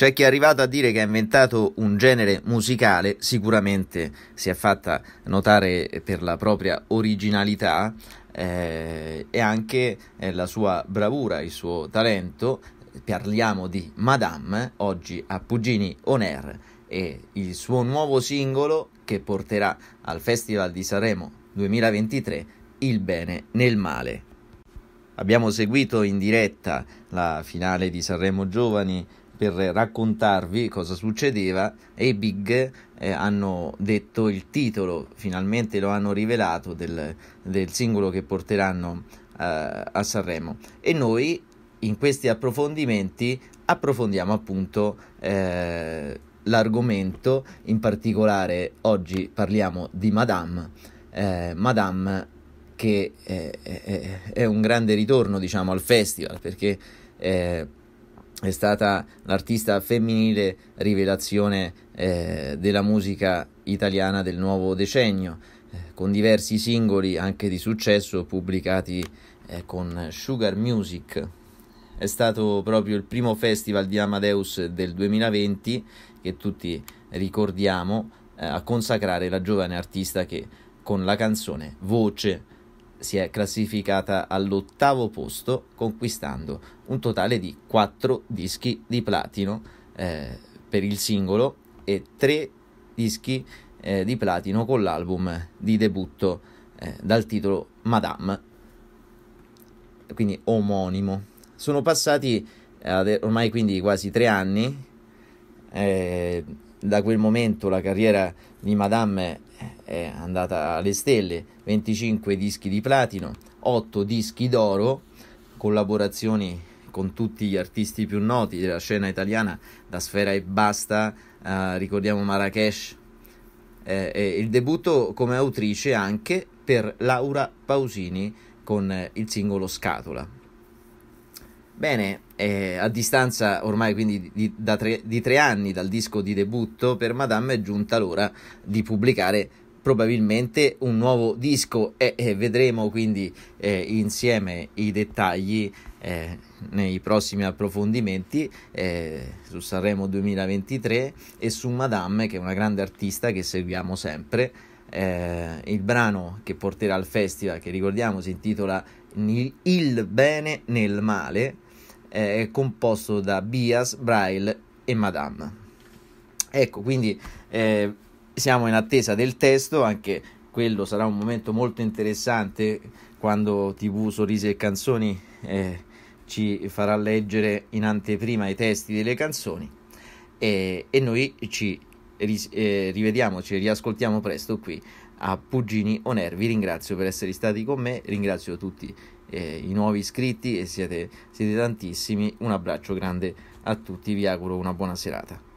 C'è chi è arrivato a dire che ha inventato un genere musicale, sicuramente si è fatta notare per la propria originalità eh, e anche eh, la sua bravura, il suo talento. Parliamo di Madame, oggi a Pugini On Air e il suo nuovo singolo che porterà al Festival di Sanremo 2023 Il bene nel male. Abbiamo seguito in diretta la finale di Sanremo Giovani per raccontarvi cosa succedeva e i Big eh, hanno detto il titolo, finalmente lo hanno rivelato del, del singolo che porteranno eh, a Sanremo e noi in questi approfondimenti approfondiamo appunto eh, l'argomento, in particolare oggi parliamo di Madame, eh, Madame che eh, eh, è un grande ritorno diciamo al festival perché è stata l'artista femminile rivelazione eh, della musica italiana del nuovo decennio, eh, con diversi singoli anche di successo pubblicati eh, con Sugar Music. È stato proprio il primo festival di Amadeus del 2020 che tutti ricordiamo eh, a consacrare la giovane artista che con la canzone Voce si è classificata all'ottavo posto conquistando un totale di 4 dischi di platino eh, per il singolo e 3 dischi eh, di platino con l'album di debutto eh, dal titolo Madame, quindi omonimo. Sono passati eh, ormai quindi quasi 3 anni eh, da quel momento la carriera di Madame eh, è andata alle stelle, 25 dischi di platino, 8 dischi d'oro, collaborazioni con tutti gli artisti più noti della scena italiana, da Sfera e Basta, eh, ricordiamo Marrakesh, eh, e il debutto come autrice anche per Laura Pausini con il singolo Scatola. Bene, eh, a distanza ormai quindi di, di, tre, di, tre, anni dal disco di debutto, per Madame è giunta l'ora di pubblicare probabilmente un nuovo disco e, e vedremo quindi eh, insieme i dettagli eh, nei prossimi approfondimenti eh, su Sanremo 2023 e su Madame che è una grande artista che seguiamo sempre. Eh, il brano che porterà al festival, che ricordiamo si intitola Il bene nel male, eh, composto da Bias, Braille e Madame. Ecco, quindi eh, siamo in attesa del testo, anche quello sarà un momento molto interessante quando TV Sorrisi e Canzoni eh, ci farà leggere in anteprima i testi delle canzoni e, e noi ci ri- eh, rivediamoci e riascoltiamo presto qui a Puggini On Air. Vi ringrazio per essere stati con me, ringrazio tutti eh, i nuovi iscritti e siete, siete tantissimi. Un abbraccio grande a tutti, vi auguro una buona serata.